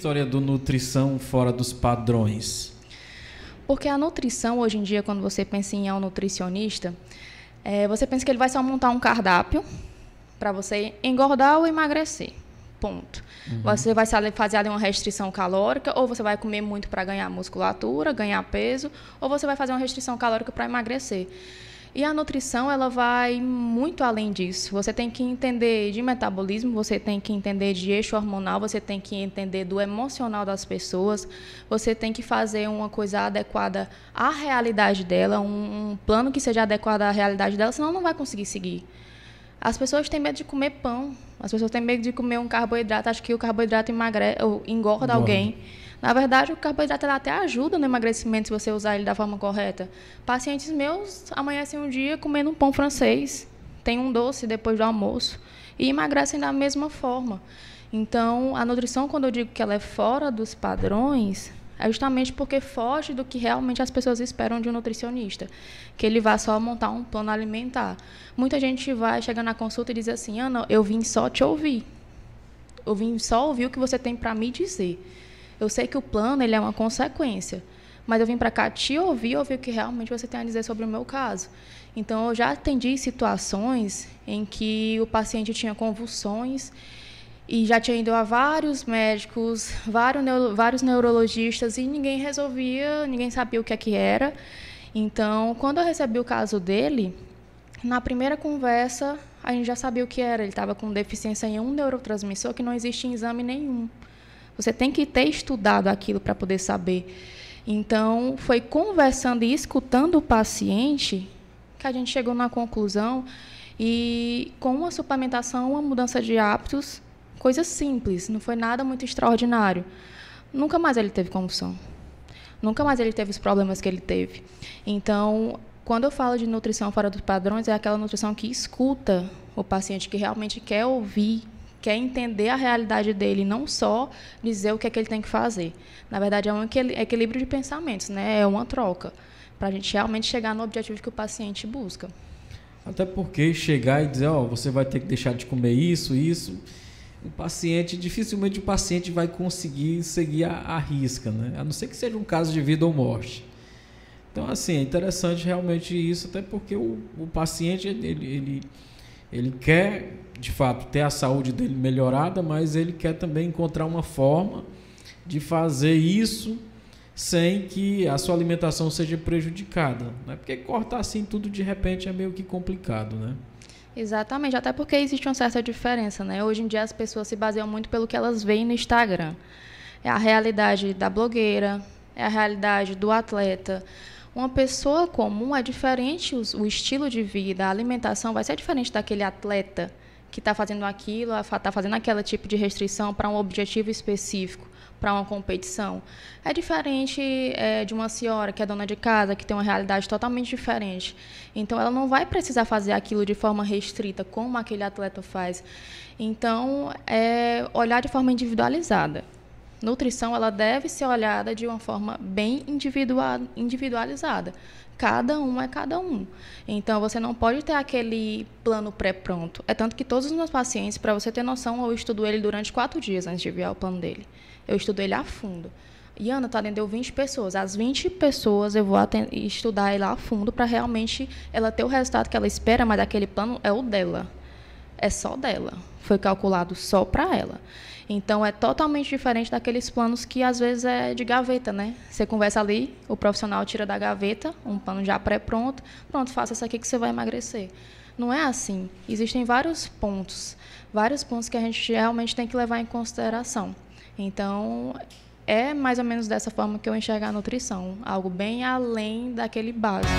história do nutrição fora dos padrões? Porque a nutrição, hoje em dia, quando você pensa em um nutricionista, é, você pensa que ele vai só montar um cardápio para você engordar ou emagrecer. Ponto. Uhum. Você vai fazer ali uma restrição calórica, ou você vai comer muito para ganhar musculatura, ganhar peso, ou você vai fazer uma restrição calórica para emagrecer. E a nutrição, ela vai muito além disso. Você tem que entender de metabolismo, você tem que entender de eixo hormonal, você tem que entender do emocional das pessoas, você tem que fazer uma coisa adequada à realidade dela, um, um plano que seja adequado à realidade dela, senão não vai conseguir seguir. As pessoas têm medo de comer pão, as pessoas têm medo de comer um carboidrato, acho que o carboidrato emagre... engorda Bom. alguém. Na verdade, o carboidrato até ajuda no emagrecimento se você usar ele da forma correta. Pacientes meus amanhecem um dia comendo um pão francês, tem um doce depois do almoço e emagrecem da mesma forma. Então, a nutrição, quando eu digo que ela é fora dos padrões, é justamente porque foge do que realmente as pessoas esperam de um nutricionista, que ele vá só montar um plano alimentar. Muita gente vai chegar na consulta e diz assim: Ana, eu vim só te ouvir. Eu vim só ouvir o que você tem para me dizer. Eu sei que o plano ele é uma consequência, mas eu vim para cá te ouvir, ouvir o que realmente você tem a dizer sobre o meu caso. Então, eu já atendi situações em que o paciente tinha convulsões e já tinha ido a vários médicos, vários, neuro, vários neurologistas e ninguém resolvia, ninguém sabia o que é que era. Então, quando eu recebi o caso dele, na primeira conversa, a gente já sabia o que era. Ele estava com deficiência em um neurotransmissor que não existe em exame nenhum. Você tem que ter estudado aquilo para poder saber. Então, foi conversando e escutando o paciente que a gente chegou na conclusão e com uma suplementação, uma mudança de hábitos, coisa simples, não foi nada muito extraordinário. Nunca mais ele teve convulsão. Nunca mais ele teve os problemas que ele teve. Então, quando eu falo de nutrição fora dos padrões, é aquela nutrição que escuta o paciente, que realmente quer ouvir quer entender a realidade dele, não só dizer o que é que ele tem que fazer. Na verdade, é um equilíbrio de pensamentos, né? é uma troca, para a gente realmente chegar no objetivo que o paciente busca. Até porque chegar e dizer, ó, oh, você vai ter que deixar de comer isso, isso, o paciente, dificilmente o paciente vai conseguir seguir a, a risca, né? A não ser que seja um caso de vida ou morte. Então, assim, é interessante realmente isso, até porque o, o paciente, ele, ele, ele quer de fato, ter a saúde dele melhorada, mas ele quer também encontrar uma forma de fazer isso sem que a sua alimentação seja prejudicada, né? Porque cortar assim tudo de repente é meio que complicado, né? Exatamente, até porque existe uma certa diferença, né? Hoje em dia as pessoas se baseiam muito pelo que elas veem no Instagram. É a realidade da blogueira, é a realidade do atleta. Uma pessoa comum é diferente, o estilo de vida, a alimentação vai ser diferente daquele atleta que está fazendo aquilo, está fazendo aquele tipo de restrição para um objetivo específico, para uma competição. É diferente é, de uma senhora que é dona de casa, que tem uma realidade totalmente diferente. Então, ela não vai precisar fazer aquilo de forma restrita, como aquele atleta faz. Então, é olhar de forma individualizada nutrição ela deve ser olhada de uma forma bem individualizada. Cada um é cada um. Então você não pode ter aquele plano pré-pronto. É tanto que todos os meus pacientes, para você ter noção, eu estudo ele durante quatro dias antes de enviar o plano dele. Eu estudo ele a fundo. E Ana, está atendendo 20 pessoas. As 20 pessoas eu vou estudar ela a fundo para realmente ela ter o resultado que ela espera, mas aquele plano é o dela é só dela. Foi calculado só para ela. Então é totalmente diferente daqueles planos que às vezes é de gaveta, né? Você conversa ali, o profissional tira da gaveta um plano já pré-pronto, pronto, faça isso aqui que você vai emagrecer. Não é assim. Existem vários pontos, vários pontos que a gente realmente tem que levar em consideração. Então, é mais ou menos dessa forma que eu enxergo a nutrição, algo bem além daquele básico.